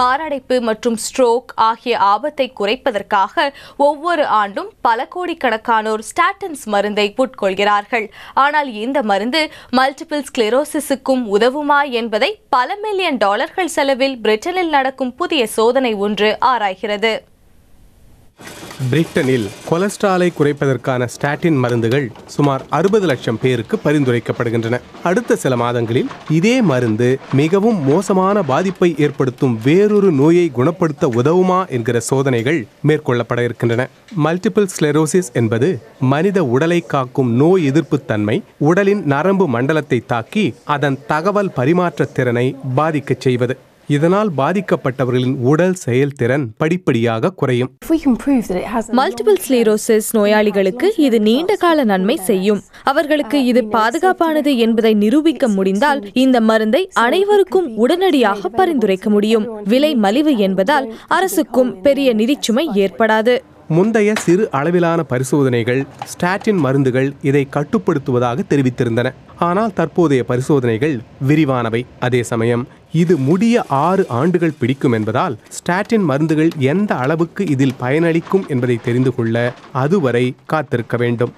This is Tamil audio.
மாரடைப்பு மற்றும் ஸ்ட்ரோக் ஆகிய ஆபத்தை குறைப்பதற்காக ஒவ்வொரு ஆண்டும் பல கோடிக்கணக்கானோர் ஸ்டாட்டன்ஸ் மருந்தை உட்கொள்கிறார்கள் ஆனால் இந்த மருந்து மல்டிபிள் ஸ்க்ளெரோசிஸுக்கும் உதவுமா என்பதை பல மில்லியன் டாலர்கள் செலவில் பிரிட்டனில் நடக்கும் புதிய சோதனை ஒன்று ஆராய்கிறது பிரிட்டனில் கொலஸ்ட்ராலை குறைப்பதற்கான ஸ்டாட்டின் மருந்துகள் சுமார் அறுபது லட்சம் பேருக்கு பரிந்துரைக்கப்படுகின்றன அடுத்த சில மாதங்களில் இதே மருந்து மிகவும் மோசமான பாதிப்பை ஏற்படுத்தும் வேறொரு நோயை குணப்படுத்த உதவுமா என்கிற சோதனைகள் மேற்கொள்ளப்பட இருக்கின்றன மல்டிபிள் ஸ்லெரோசிஸ் என்பது மனித உடலை காக்கும் நோய் எதிர்ப்பு தன்மை உடலின் நரம்பு மண்டலத்தை தாக்கி அதன் தகவல் பரிமாற்ற திறனை பாதிக்கச் செய்வது இதனால் பாதிக்கப்பட்டவர்களின் உடல் செயல்திறன் படிப்படியாக குறையும் மல்டிபிள் ஸ்லீரோசிஸ் நோயாளிகளுக்கு இது நீண்ட கால நன்மை செய்யும் அவர்களுக்கு uh, இது பாதுகாப்பானது என்பதை நிரூபிக்க முடிந்தால் இந்த மருந்தை அனைவருக்கும் உடனடியாக பரிந்துரைக்க முடியும் விலை மலிவு என்பதால் அரசுக்கும் பெரிய நிதிச்சுமை ஏற்படாது முந்தைய சிறு அளவிலான பரிசோதனைகள் ஸ்டாட்டின் மருந்துகள் இதை கட்டுப்படுத்துவதாக தெரிவித்திருந்தன ஆனால் தற்போதைய பரிசோதனைகள் விரிவானவை அதே சமயம் இது முடிய ஆறு ஆண்டுகள் பிடிக்கும் என்பதால் ஸ்டாட்டின் மருந்துகள் எந்த அளவுக்கு இதில் பயனளிக்கும் என்பதை தெரிந்து கொள்ள அதுவரை காத்திருக்க வேண்டும்